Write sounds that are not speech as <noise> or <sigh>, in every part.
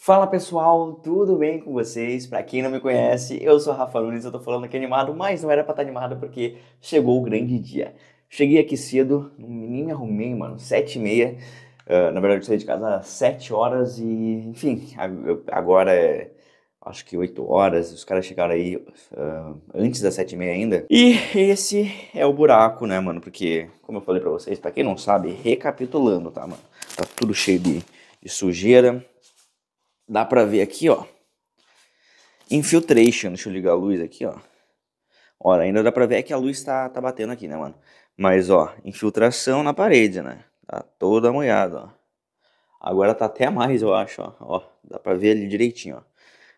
Fala pessoal, tudo bem com vocês? Para quem não me conhece, eu sou Rafa Nunes, eu tô falando aqui animado, mas não era para estar tá animado porque chegou o grande dia. Cheguei aqui cedo, nem me arrumei, mano, sete e meia. Uh, na verdade, eu saí de casa às sete horas e, enfim, agora é, acho que oito horas. Os caras chegaram aí uh, antes das sete e meia ainda. E esse é o buraco, né, mano? Porque, como eu falei para vocês, para quem não sabe, recapitulando, tá, mano? Tá tudo cheio de, de sujeira dá pra ver aqui, ó. Infiltration, deixa eu ligar a luz aqui, ó. Olha, ainda dá pra ver que a luz tá, tá batendo aqui, né, mano? Mas, ó, infiltração na parede, né? Tá toda molhada, ó. Agora tá até mais, eu acho, ó. ó. Dá pra ver ali direitinho, ó.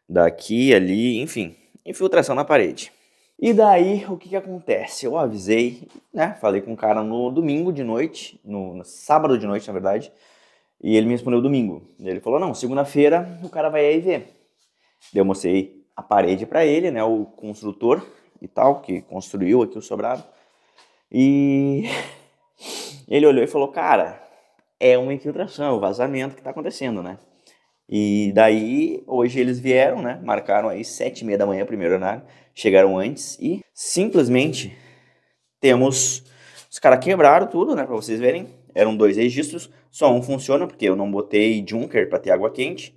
Daqui, ali, enfim. Infiltração na parede. E daí, o que que acontece? Eu avisei, né? Falei com o cara no domingo de noite, no, no sábado de noite, na verdade. E ele me respondeu domingo. Ele falou: não, segunda-feira o cara vai aí ver. Eu mostrei a parede para ele, né? O construtor e tal, que construiu aqui o sobrado. E <laughs> ele olhou e falou: cara, é uma infiltração, é o vazamento que tá acontecendo, né? E daí, hoje eles vieram, né? Marcaram aí sete e meia da manhã, primeiro horário. Chegaram antes e simplesmente temos... Os caras quebraram tudo, né? Pra vocês verem eram dois registros, só um funciona, porque eu não botei Junker para ter água quente.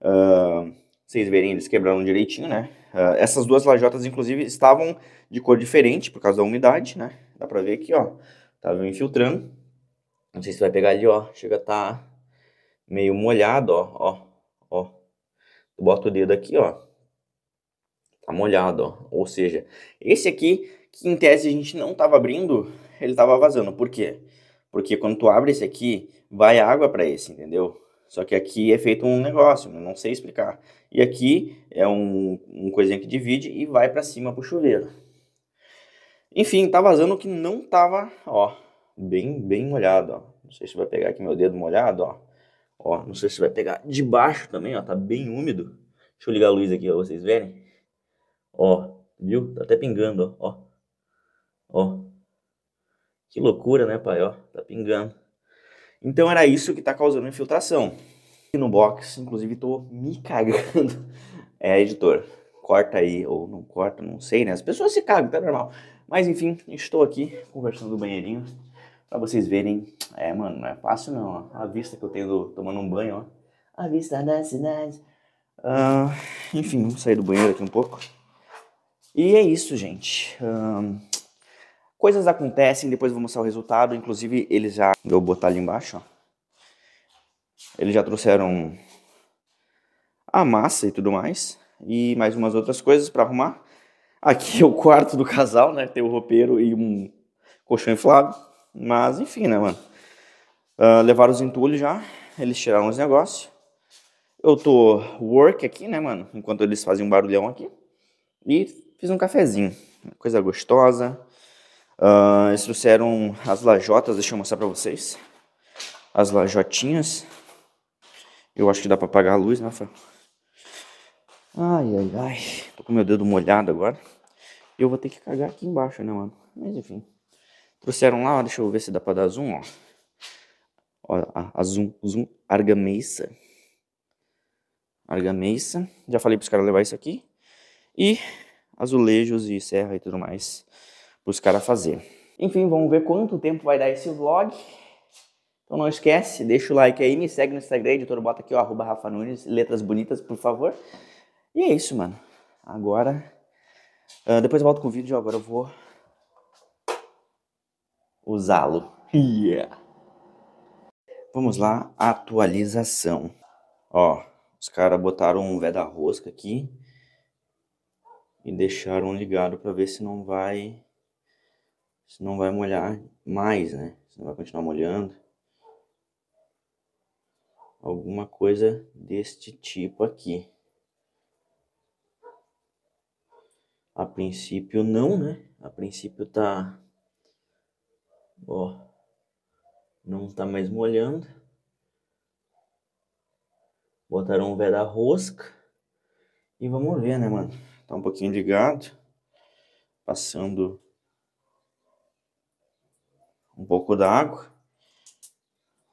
Uh, vocês verem, eles quebraram direitinho, né? Uh, essas duas lajotas, inclusive, estavam de cor diferente por causa da umidade, né? Dá para ver aqui, ó. Tava infiltrando. Não sei se vai pegar ali, ó. Chega a tá meio molhado, ó. Ó, ó. Bota o dedo aqui, ó. Tá molhado, ó. Ou seja, esse aqui, que em tese a gente não tava abrindo, ele tava vazando. Por quê? Porque quando tu abre esse aqui, vai água para esse, entendeu? Só que aqui é feito um negócio, né? não sei explicar. E aqui é um, um coisinha que divide e vai para cima pro chuveiro. Enfim, tá vazando o que não tava, ó, bem, bem molhado, ó. Não sei se vai pegar aqui meu dedo molhado, ó. Ó, não sei se vai pegar de baixo também, ó, tá bem úmido. Deixa eu ligar a luz aqui pra vocês verem. Ó, viu? Tá até pingando, ó. Ó. Que loucura, né, pai? Ó, tá pingando. Então era isso que tá causando infiltração. E no box, inclusive, tô me <laughs> cagando. É, editor, corta aí, ou não corta, não sei, né? As pessoas se cagam, tá normal. Mas enfim, estou aqui conversando do banheirinho para vocês verem. É, mano, não é fácil não. Ó. A vista que eu tenho do, tomando um banho, ó. A vista da cidade. Uh, enfim, vamos sair do banheiro aqui um pouco. E é isso, gente. Uh, Coisas acontecem, depois vou mostrar o resultado. Inclusive, eles já. Eu vou botar ali embaixo, ó. Eles já trouxeram a massa e tudo mais. E mais umas outras coisas para arrumar. Aqui é o quarto do casal, né? Tem o roupeiro e um colchão inflado. Mas enfim, né, mano? Uh, levaram os entulhos já. Eles tiraram os negócios. Eu tô work aqui, né, mano? Enquanto eles fazem um barulhão aqui. E fiz um cafezinho. Coisa gostosa. Uh, eles trouxeram as lajotas, deixa eu mostrar para vocês. As lajotinhas. Eu acho que dá para apagar a luz, né, Rafael? Ai, ai, ai. Tô com meu dedo molhado agora. Eu vou ter que cagar aqui embaixo, né, mano? Mas enfim. Trouxeram lá, ó, deixa eu ver se dá pra dar zoom, ó. Ó, a, a zoom, zoom, argameiça. Argameiça. Já falei pros caras levar isso aqui. E azulejos e serra e tudo mais os caras fazer. Enfim, vamos ver quanto tempo vai dar esse vlog. Então não esquece, deixa o like aí, me segue no Instagram, editor, bota aqui, ó, arroba Rafa Nunes, letras bonitas, por favor. E é isso, mano. Agora, uh, depois eu volto com o vídeo, agora eu vou usá-lo. Yeah! Vamos lá, atualização. Ó, os caras botaram um veda rosca aqui e deixaram ligado para ver se não vai você não vai molhar mais, né? Você não vai continuar molhando. Alguma coisa deste tipo aqui. A princípio não, né? A princípio tá... Ó. Não tá mais molhando. Botaram um vé da rosca. E vamos ver, né, mano? Tá um pouquinho ligado. Passando um pouco d'água.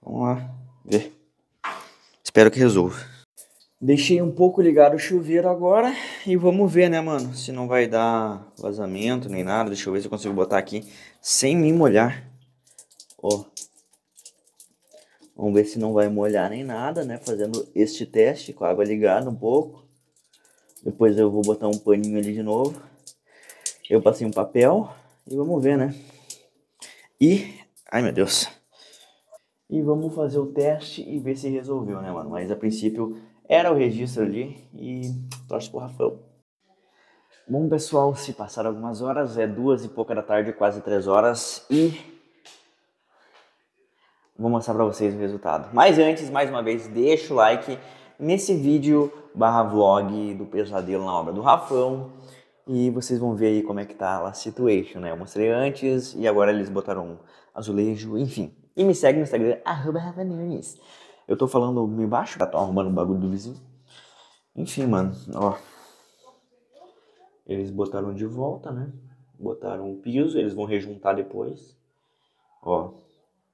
Vamos lá, ver. Espero que resolva. Deixei um pouco ligado o chuveiro agora e vamos ver, né, mano? Se não vai dar vazamento nem nada. Deixa eu ver se eu consigo botar aqui sem me molhar. Ó. Vamos ver se não vai molhar nem nada, né? Fazendo este teste com a água ligada um pouco. Depois eu vou botar um paninho ali de novo. Eu passei um papel e vamos ver, né? E. Ai meu Deus. E vamos fazer o teste e ver se resolveu, né, mano? Mas a princípio era o registro ali e torce pro Rafael. Bom, pessoal, se passaram algumas horas, é duas e pouca da tarde, quase três horas e. Vou mostrar pra vocês o resultado. Mas antes, mais uma vez, deixa o like nesse vídeo barra vlog do pesadelo na obra do Rafão. E vocês vão ver aí como é que tá a situation, né? Eu mostrei antes e agora eles botaram um azulejo, enfim. E me segue no Instagram, arroba Eu tô falando meio baixo, tá arrumando o um bagulho do vizinho. Enfim, mano, ó. Eles botaram de volta, né? Botaram o piso, eles vão rejuntar depois. Ó,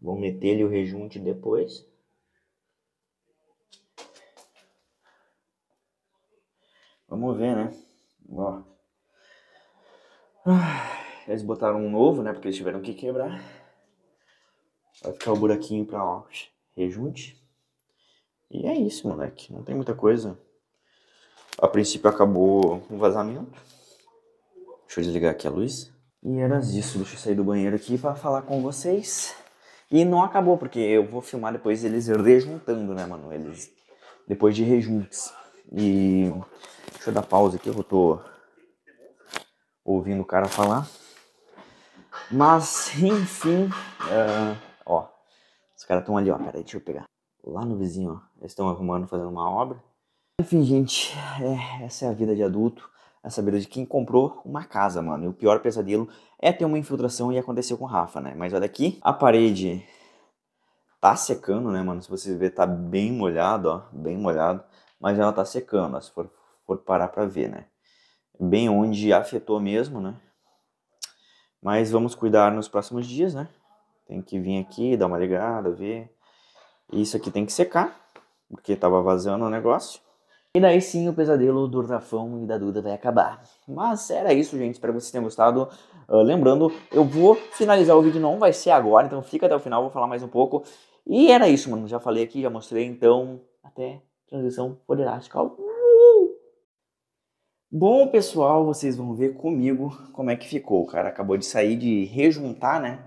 vão meter o rejunte depois. Vamos ver, né? Ó. Eles botaram um novo, né? Porque eles tiveram que quebrar. Vai ficar o buraquinho pra ó, rejunte. E é isso, moleque. Não tem muita coisa. A princípio acabou o vazamento. Deixa eu desligar aqui a luz. E era isso. Deixa eu sair do banheiro aqui para falar com vocês. E não acabou, porque eu vou filmar depois eles rejuntando, né, mano? Eles. Depois de rejuntes. E. Deixa eu dar pausa aqui, eu tô ouvindo o cara falar. Mas, enfim, uh, ó, os caras estão ali, ó, peraí, deixa eu pegar. Lá no vizinho, ó, eles estão arrumando, fazendo uma obra. Enfim, gente, é, essa é a vida de adulto, essa é a vida de quem comprou uma casa, mano. E o pior pesadelo é ter uma infiltração e aconteceu com o Rafa, né? Mas olha aqui, a parede tá secando, né, mano? Se vocês verem, tá bem molhado, ó, bem molhado. Mas ela tá secando, ó, se for, for parar pra ver, né? bem onde afetou mesmo, né? Mas vamos cuidar nos próximos dias, né? Tem que vir aqui, dar uma ligada, ver. Isso aqui tem que secar, porque tava vazando o negócio. E daí sim o pesadelo do Rafão e da Duda vai acabar. Mas era isso, gente. Espero que vocês tenham gostado. Uh, lembrando, eu vou finalizar o vídeo, não vai ser agora, então fica até o final, vou falar mais um pouco. E era isso, mano. Já falei aqui, já mostrei, então até transição poderástica. Bom, pessoal, vocês vão ver comigo como é que ficou, cara. Acabou de sair de rejuntar, né?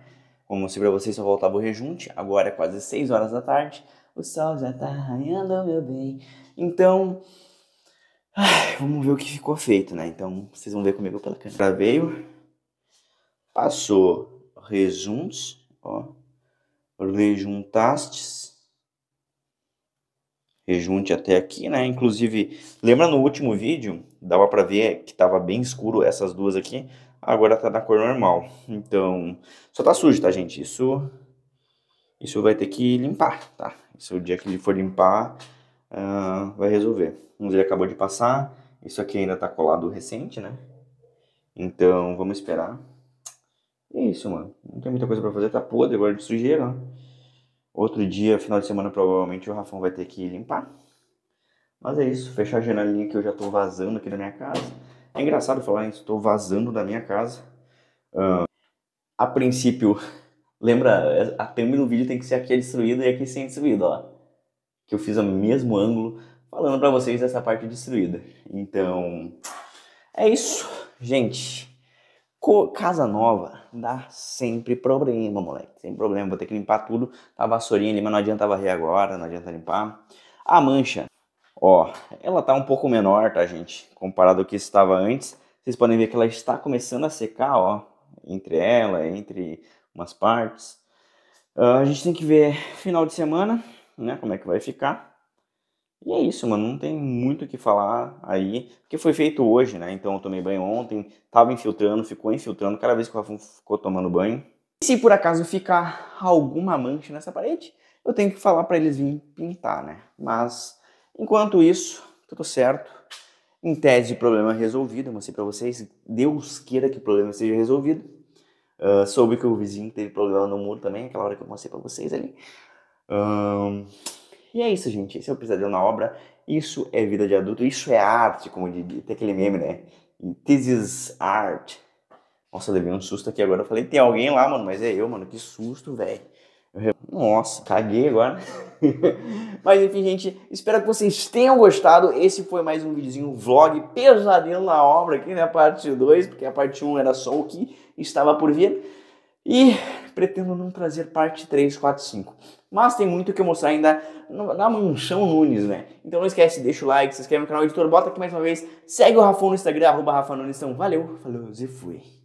Como se pra vocês só voltava o rejunte, agora é quase 6 horas da tarde. O sol já tá raiando, meu bem. Então, ai, vamos ver o que ficou feito, né? Então, vocês vão ver comigo pela câmera. Já veio, passou rejuntos, ó, rejuntastes, rejunte até aqui, né? Inclusive, lembra no último vídeo, dava para ver que tava bem escuro essas duas aqui, agora está na cor normal. Então, só tá sujo, tá, gente? Isso isso vai ter que limpar, tá? Isso o dia que ele for limpar, uh, vai resolver. Um ele acabou de passar, isso aqui ainda tá colado recente, né? Então, vamos esperar. É isso, mano. Não tem muita coisa para fazer, tá podre agora de sujeira, ó. Outro dia, final de semana, provavelmente o Rafão vai ter que limpar. Mas é isso, fechar a janelinha que eu já tô vazando aqui da minha casa. É engraçado falar isso, tô vazando da minha casa. Uh, a princípio, <laughs> lembra, a thumb no vídeo tem que ser aqui é destruída e aqui sem destruído, ó. Que eu fiz o mesmo ângulo falando para vocês dessa parte destruída. Então, é isso, gente. Co casa nova dá sempre problema, moleque. Sem problema, vou ter que limpar tudo. Tá vassourinha ali, mas não adianta varrer agora, não adianta limpar. A mancha, ó, ela tá um pouco menor, tá, gente? Comparado ao que estava antes. Vocês podem ver que ela está começando a secar, ó. Entre ela, entre umas partes. Uh, a gente tem que ver final de semana, né? Como é que vai ficar. E é isso, mano. Não tem muito o que falar aí. Porque foi feito hoje, né? Então eu tomei banho ontem, tava infiltrando, ficou infiltrando. Cada vez que o Rafa ficou tomando banho. E se por acaso ficar alguma mancha nessa parede, eu tenho que falar para eles virem pintar, né? Mas enquanto isso, tudo certo. Em tese, problema resolvido. Eu mostrei para vocês. Deus queira que o problema seja resolvido. Uh, soube que o vizinho teve problema no muro também, aquela hora que eu mostrei para vocês ali. Um, e é isso, gente. Esse é o Pesadelo na Obra. Isso é vida de adulto. Isso é arte, como de, tem aquele meme, né? This is art. Nossa, eu levei um susto aqui agora. Eu falei, tem alguém lá, mano, mas é eu, mano. Que susto, velho. Nossa, caguei agora. <laughs> Mas enfim, gente, espero que vocês tenham gostado. Esse foi mais um videozinho, vlog pesadelo na obra aqui, né? Parte 2, porque a parte 1 um era só o que estava por vir. E pretendo não trazer parte 3, 4, 5. Mas tem muito que mostrar ainda na Manchão Nunes, né? Então não esquece, deixa o like, se inscreve no canal Editor, bota aqui mais uma vez, segue o Rafa no Instagram, arroba Rafa Nunes. Então valeu, falou e fui.